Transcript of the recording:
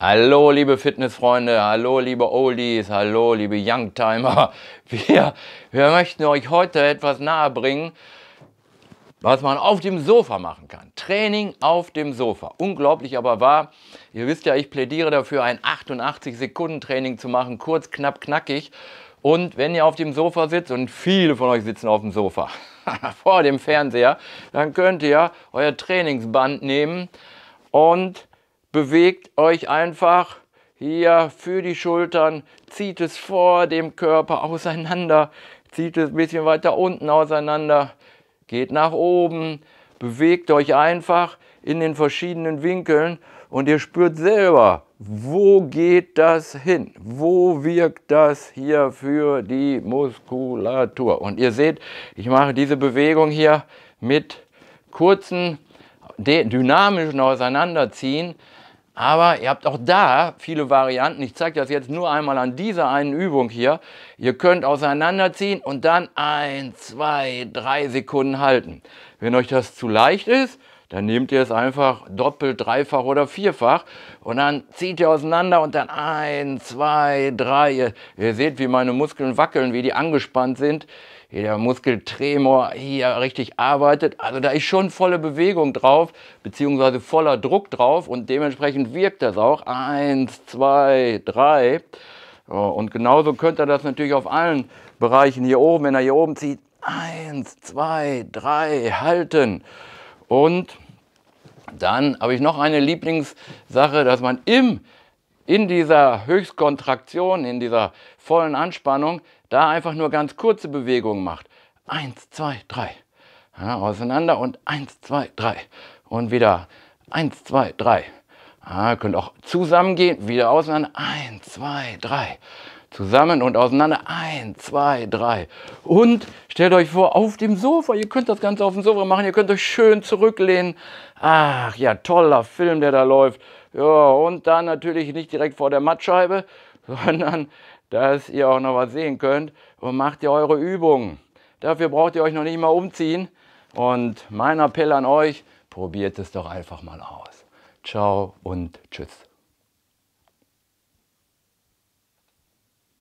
Hallo liebe Fitnessfreunde, hallo liebe Oldies, hallo liebe Youngtimer. Wir, wir möchten euch heute etwas nahebringen, was man auf dem Sofa machen kann. Training auf dem Sofa. Unglaublich aber wahr. Ihr wisst ja, ich plädiere dafür, ein 88-Sekunden-Training zu machen, kurz, knapp, knackig. Und wenn ihr auf dem Sofa sitzt, und viele von euch sitzen auf dem Sofa, vor dem Fernseher, dann könnt ihr euer Trainingsband nehmen und bewegt euch einfach hier für die Schultern, zieht es vor dem Körper auseinander, zieht es ein bisschen weiter unten auseinander, geht nach oben, bewegt euch einfach in den verschiedenen Winkeln und ihr spürt selber, wo geht das hin? Wo wirkt das hier für die Muskulatur? Und ihr seht, ich mache diese Bewegung hier mit kurzen, dynamischen Auseinanderziehen, aber ihr habt auch da viele Varianten. Ich zeige das jetzt nur einmal an dieser einen Übung hier. Ihr könnt auseinanderziehen und dann ein, zwei, drei Sekunden halten. Wenn euch das zu leicht ist, dann nehmt ihr es einfach doppelt, dreifach oder vierfach und dann zieht ihr auseinander und dann ein, zwei, drei. Ihr, seht, wie meine Muskeln wackeln, wie die angespannt sind. Wie der Muskeltremor hier richtig arbeitet. Also da ist schon volle Bewegung drauf, beziehungsweise voller Druck drauf und dementsprechend wirkt das auch. Eins, zwei, drei. Und genauso könnt ihr das natürlich auf allen Bereichen hier oben, wenn er hier oben zieht. Eins, zwei, drei, halten. Und dann habe ich noch eine Lieblingssache, dass man im, in dieser Höchstkontraktion, in dieser vollen Anspannung, da einfach nur ganz kurze Bewegungen macht. Eins, zwei, drei. Ja, auseinander und eins, zwei, drei. Und wieder eins, zwei, drei. Ja, könnt auch zusammengehen, wieder auseinander. Eins, zwei, drei zusammen und auseinander. Eins, zwei, drei. Und stellt euch vor, auf dem Sofa, ihr könnt das Ganze auf dem Sofa machen, ihr könnt euch schön zurücklehnen. Ach ja, toller Film, der da läuft. Ja, und dann natürlich nicht direkt vor der Mattscheibe, sondern dass ihr auch noch was sehen könnt und macht ihr eure Übungen. Dafür braucht ihr euch noch nicht mal umziehen. Und mein Appell an euch, probiert es doch einfach mal aus. Ciao und tschüss.